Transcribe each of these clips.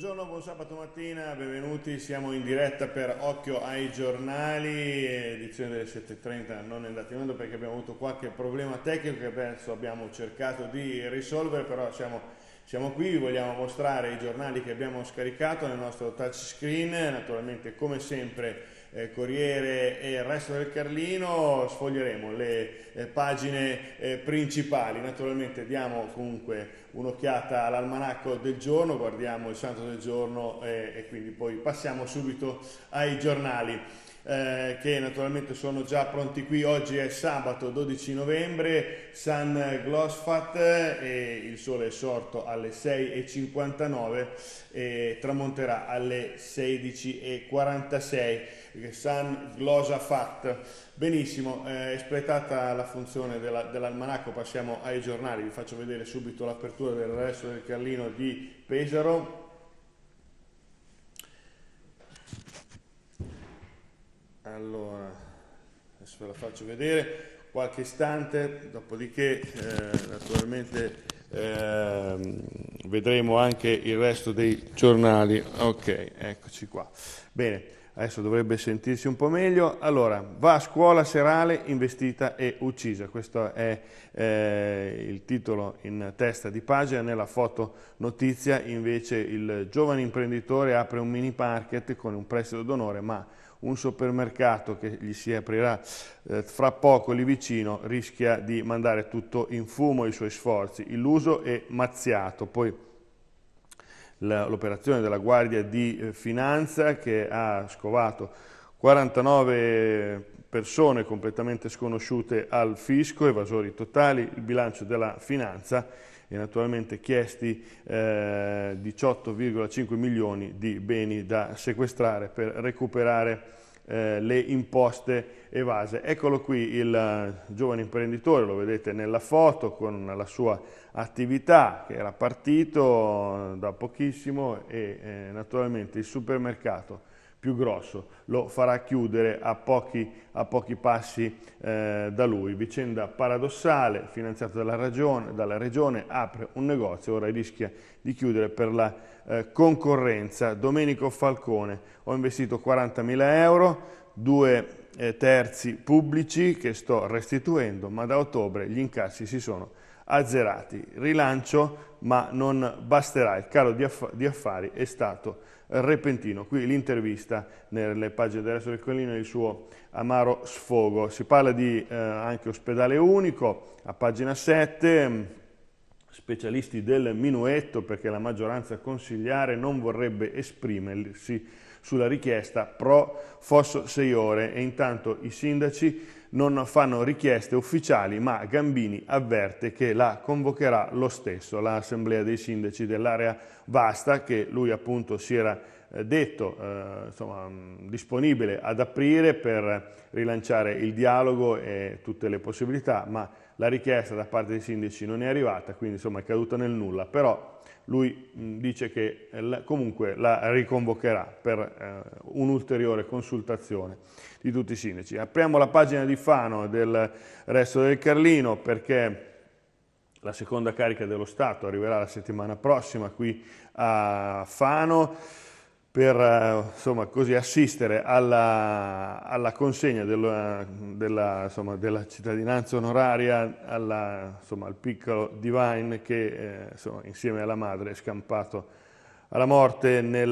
Buongiorno, buon sabato mattina, benvenuti, siamo in diretta per Occhio ai giornali, edizione delle 7.30, non è andata in onda perché abbiamo avuto qualche problema tecnico che penso abbiamo cercato di risolvere, però siamo, siamo qui, vogliamo mostrare i giornali che abbiamo scaricato nel nostro touchscreen, naturalmente come sempre eh, Corriere e il resto del Carlino sfoglieremo le eh, pagine eh, principali. Naturalmente diamo comunque un'occhiata all'almanacco del giorno, guardiamo il santo del giorno eh, e quindi poi passiamo subito ai giornali eh, che naturalmente sono già pronti qui. Oggi è sabato 12 novembre, San Glosfat e il sole è sorto alle 6.59 e tramonterà alle 16.46. San Glosafat. Benissimo, eh, espletata la funzione della, dell'almanacco passiamo ai giornali, vi faccio vedere subito l'apertura del resto del Carlino di Pesaro Allora, adesso ve la faccio vedere qualche istante, dopodiché eh, naturalmente eh, vedremo anche il resto dei giornali. Ok, eccoci qua. Bene, adesso dovrebbe sentirsi un po' meglio. Allora, va a scuola serale investita e uccisa. Questo è eh, il titolo in testa di pagina. Nella foto notizia invece il giovane imprenditore apre un mini market con un prestito d'onore, ma un supermercato che gli si aprirà eh, fra poco lì vicino rischia di mandare tutto in fumo i suoi sforzi, illuso e mazziato. Poi l'operazione della Guardia di eh, Finanza che ha scovato 49 persone completamente sconosciute al fisco, evasori totali, il bilancio della finanza e naturalmente chiesti eh, 18,5 milioni di beni da sequestrare per recuperare eh, le imposte evase. Eccolo qui il eh, giovane imprenditore, lo vedete nella foto con la sua attività che era partito eh, da pochissimo e eh, naturalmente il supermercato più grosso, lo farà chiudere a pochi, a pochi passi eh, da lui. Vicenda paradossale, finanziata dalla, ragione, dalla, regione, apre un negozio, ora rischia di chiudere per la eh, concorrenza. Domenico Falcone, ho investito 40.000 euro, due eh, terzi pubblici che sto restituendo, ma da ottobre gli incassi si sono azzerati. Rilancio, ma non basterà, il calo di, aff di affari è stato repentino. Qui l'intervista nelle pagine del resto del Collino e il suo amaro sfogo. Si parla di eh, anche ospedale unico, a pagina 7, mm, specialisti del minuetto perché la maggioranza consigliare non vorrebbe esprimersi sulla richiesta pro fosso 6 ore e intanto i sindaci non fanno richieste ufficiali, ma Gambini avverte che la convocherà lo stesso, l'Assemblea dei Sindaci dell'area vasta, che lui appunto si era eh, detto eh, insomma, disponibile ad aprire per rilanciare il dialogo e tutte le possibilità, ma la richiesta da parte dei sindaci non è arrivata, quindi insomma è caduta nel nulla, però lui dice che eh, comunque la riconvocherà per eh, un'ulteriore consultazione di tutti i sindaci. Apriamo la pagina di Fano e del resto del Carlino perché la seconda carica dello Stato arriverà la settimana prossima qui a Fano per eh, insomma, così, assistere alla, alla consegna della, della, insomma, della, cittadinanza onoraria alla, insomma, al piccolo Divine che eh, insieme alla madre è scampato alla morte nel,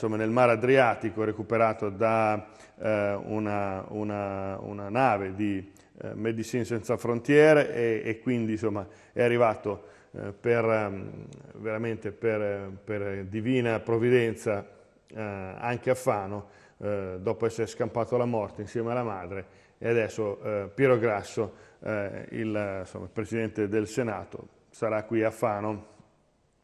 nel mare Adriatico recuperato da eh, una, una, una, nave di eh, Medicine Senza Frontiere e, e quindi è arrivato eh, per, ehm, veramente per, per divina provvidenza eh, anche a Fano, eh, dopo essere scampato alla morte insieme alla madre, e adesso eh, Piero Grasso, eh, il, insomma, il Presidente del Senato, sarà qui a Fano,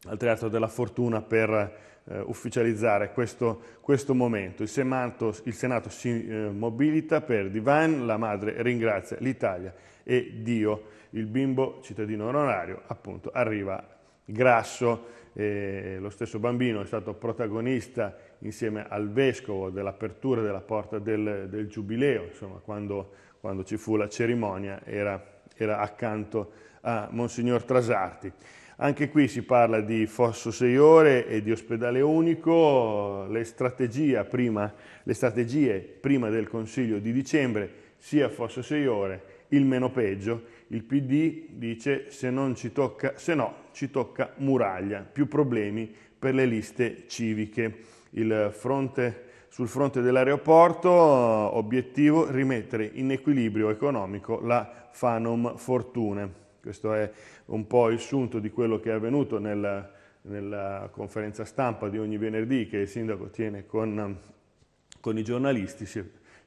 al Teatro della Fortuna, per Uh, ufficializzare questo, questo, momento. Il Senato, il Senato si uh, mobilita per Divine, la madre ringrazia l'Italia e Dio. Il bimbo cittadino onorario appunto arriva Grasso, eh, lo stesso bambino è stato protagonista insieme al vescovo dell'apertura della porta del, del Giubileo, insomma quando, quando, ci fu la cerimonia era, era accanto a Monsignor Trasarti. Anche qui si parla di fosso 6 ore e di ospedale unico, le, prima, le, strategie prima del Consiglio di dicembre, sia fosso 6 ore, il meno peggio il PD dice se, tocca, se no ci tocca muraglia, più problemi per le liste civiche. Fronte, sul fronte dell'aeroporto obiettivo rimettere in equilibrio economico la Fanom Fortune. Questo è un po' il sunto di quello che è avvenuto nel, nella conferenza stampa di ogni venerdì che il sindaco tiene con, con i giornalisti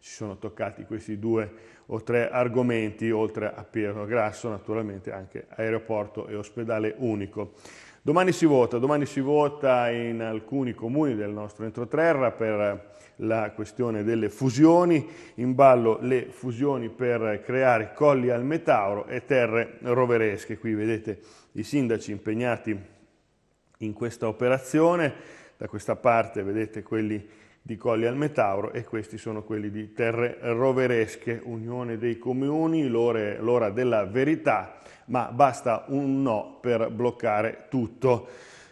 si sono toccati questi due o tre argomenti, oltre a Piero Grasso, naturalmente anche aeroporto e ospedale unico. Domani si vota, domani si vota in alcuni comuni del nostro entroterra per la questione delle fusioni, in ballo le fusioni per creare colli al metauro e terre roveresche. Qui vedete i sindaci impegnati in questa operazione, da questa parte vedete quelli di Colli al Metauro e questi sono quelli di Terre Roveresche, Unione dei Comuni, l'ora della verità, ma basta un no per bloccare tutto.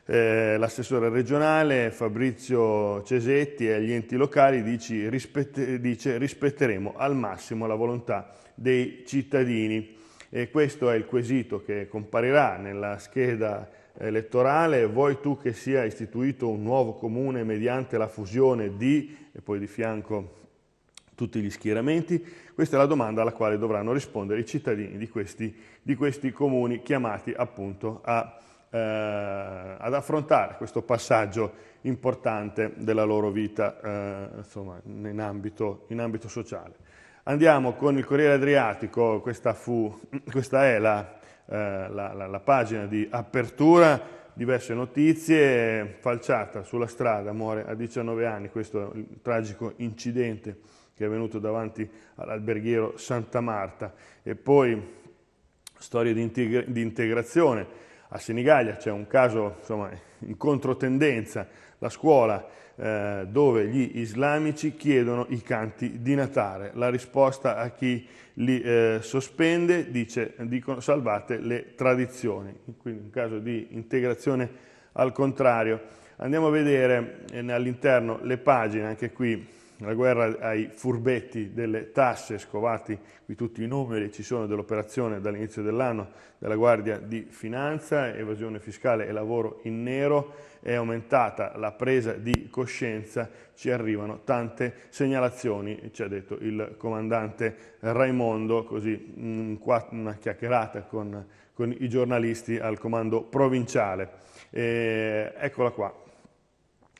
Eh, L'assessore regionale Fabrizio Cesetti e agli enti locali dice, rispette, dice rispetteremo al massimo la volontà dei cittadini. E questo è il quesito che comparirà nella scheda elettorale, vuoi tu che sia istituito un nuovo comune mediante la fusione di, e poi di fianco tutti gli schieramenti? Questa è la domanda alla quale dovranno rispondere i cittadini di questi, di questi comuni chiamati appunto a, eh, ad affrontare questo passaggio importante della loro vita eh, insomma, in, ambito, in ambito sociale. Andiamo con il Corriere Adriatico, questa, fu, questa è la, eh, la, la, la, pagina di apertura, diverse notizie, falciata sulla strada, muore a 19 anni, questo è il tragico incidente che è avvenuto davanti all'alberghiero Santa Marta. E poi storie di, integra di integrazione, a Senigallia c'è un caso insomma, in controtendenza, la scuola eh, dove gli islamici chiedono i canti di Natale. La risposta a chi li eh, sospende dice dicono, salvate le tradizioni, quindi un caso di integrazione al contrario. Andiamo a vedere eh, all'interno le pagine, anche qui la guerra ai furbetti delle tasse, scovati qui tutti i numeri, ci sono dell'operazione dall'inizio dell'anno della Guardia di Finanza, evasione fiscale e lavoro in nero, è aumentata la presa di coscienza, ci arrivano tante segnalazioni, ci ha detto il comandante Raimondo, così mm, una chiacchierata con, con i giornalisti al comando provinciale. E, eh, eccola qua,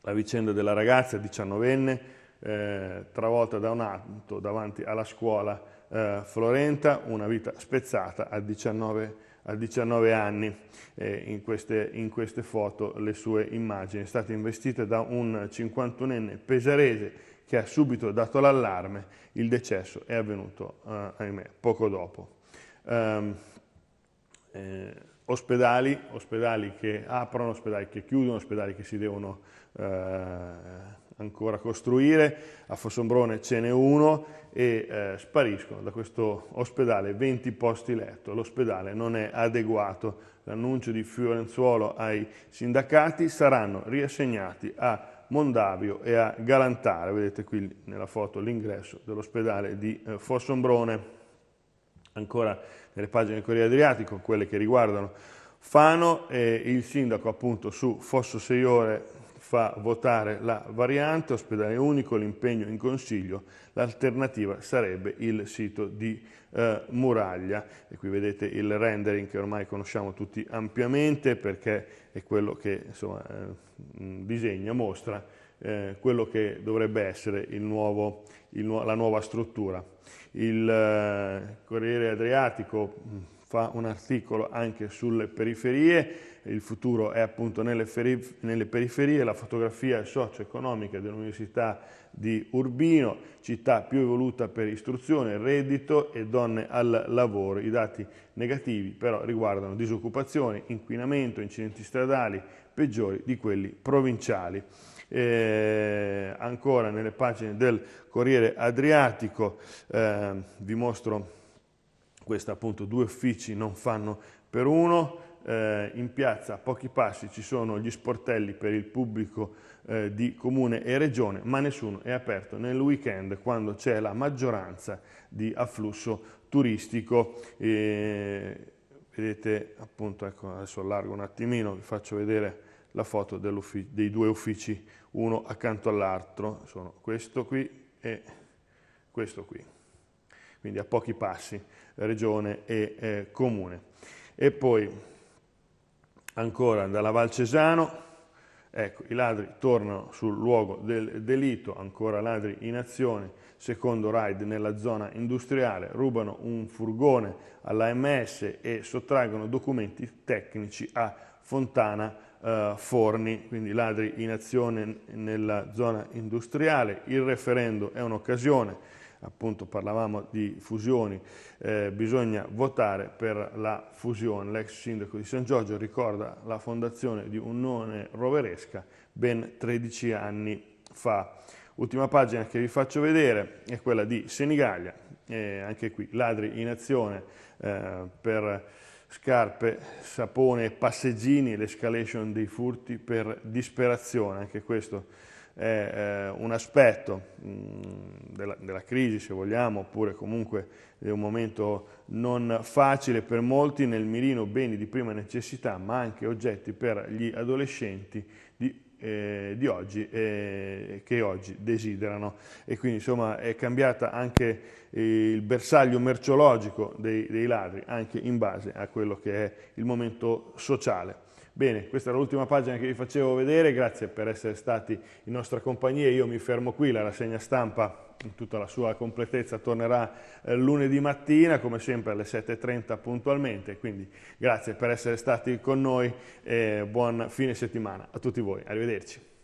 la vicenda della ragazza 19enne eh, travolta da un atto davanti alla scuola eh, Florenta, una vita spezzata a 19, a 19 anni. Eh, in, queste, in, queste, foto le sue immagini. È stata investita da un 51enne pesarese che ha subito dato l'allarme. Il decesso è avvenuto, eh, ahimè, poco dopo. Um, ospedali, ospedali che aprono, ospedali che chiudono, ospedali che si devono eh, ancora costruire, a Fossombrone ce n'è uno e eh, spariscono da questo ospedale 20 posti letto, l'ospedale non è adeguato, l'annuncio di Fiorenzuolo ai sindacati saranno riassegnati a Mondavio e a Galantare, vedete qui nella foto l'ingresso dell'ospedale di eh, Fossombrone, ancora nelle pagine del Corriere Adriatico, quelle che riguardano Fano, e il sindaco appunto su Fosso Seiore fa votare la variante ospedale unico, l'impegno in consiglio, l'alternativa sarebbe il sito di eh, Muraglia. E qui vedete il rendering che ormai conosciamo tutti ampiamente perché è quello che insomma, eh, disegna, mostra eh, quello che dovrebbe essere il nuovo, il, la nuova struttura. Il eh, Corriere Adriatico mm, fa un articolo anche sulle periferie, il futuro è appunto nelle, nelle periferie, la fotografia socio-economica dell'Università di Urbino, città più evoluta per istruzione, reddito e donne al lavoro. I dati negativi però riguardano disoccupazione, inquinamento, incidenti stradali peggiori di quelli provinciali. Eh, ancora nelle pagine del Corriere Adriatico eh, vi mostro questa appunto due uffici non fanno per uno, eh, in piazza a pochi passi ci sono gli sportelli per il pubblico eh, di comune e regione, ma nessuno è aperto nel weekend quando c'è la maggioranza di afflusso turistico. E, vedete appunto, ecco, adesso allargo un attimino, vi faccio vedere la foto dei due uffici, uno accanto all'altro, sono questo qui e questo qui, quindi a pochi passi, regione e eh, comune. E poi ancora dalla Val Cesano, ecco, i ladri tornano sul luogo del delitto, ancora ladri in azione, secondo raid nella zona industriale, rubano un furgone all'AMS e sottraggono documenti tecnici a Fontana eh, Forni, quindi ladri in azione nella zona industriale. Il referendum è un'occasione appunto parlavamo di fusioni, eh, bisogna votare per la fusione. L'ex sindaco di San Giorgio ricorda la fondazione di Unione Roveresca ben 13 anni fa. Ultima pagina che vi faccio vedere è quella di Senigallia, e eh, anche qui ladri in azione eh, per scarpe, sapone, passeggini, l'escalation dei furti per disperazione, anche questo è eh, un aspetto mm, della, della, crisi, se vogliamo, oppure comunque è un momento non facile per molti, nel mirino beni di prima necessità, ma anche oggetti per gli adolescenti di, eh, di oggi eh, che oggi desiderano. E quindi insomma è cambiata anche eh, il bersaglio merciologico dei, dei ladri, anche in base a quello che è il momento sociale. Bene, questa era l'ultima pagina che vi facevo vedere, grazie per essere stati in nostra compagnia, io mi fermo qui, la rassegna stampa in tutta la sua completezza tornerà eh, lunedì mattina, come sempre alle 7.30 puntualmente, quindi grazie per essere stati con noi e buon fine settimana a tutti voi, arrivederci.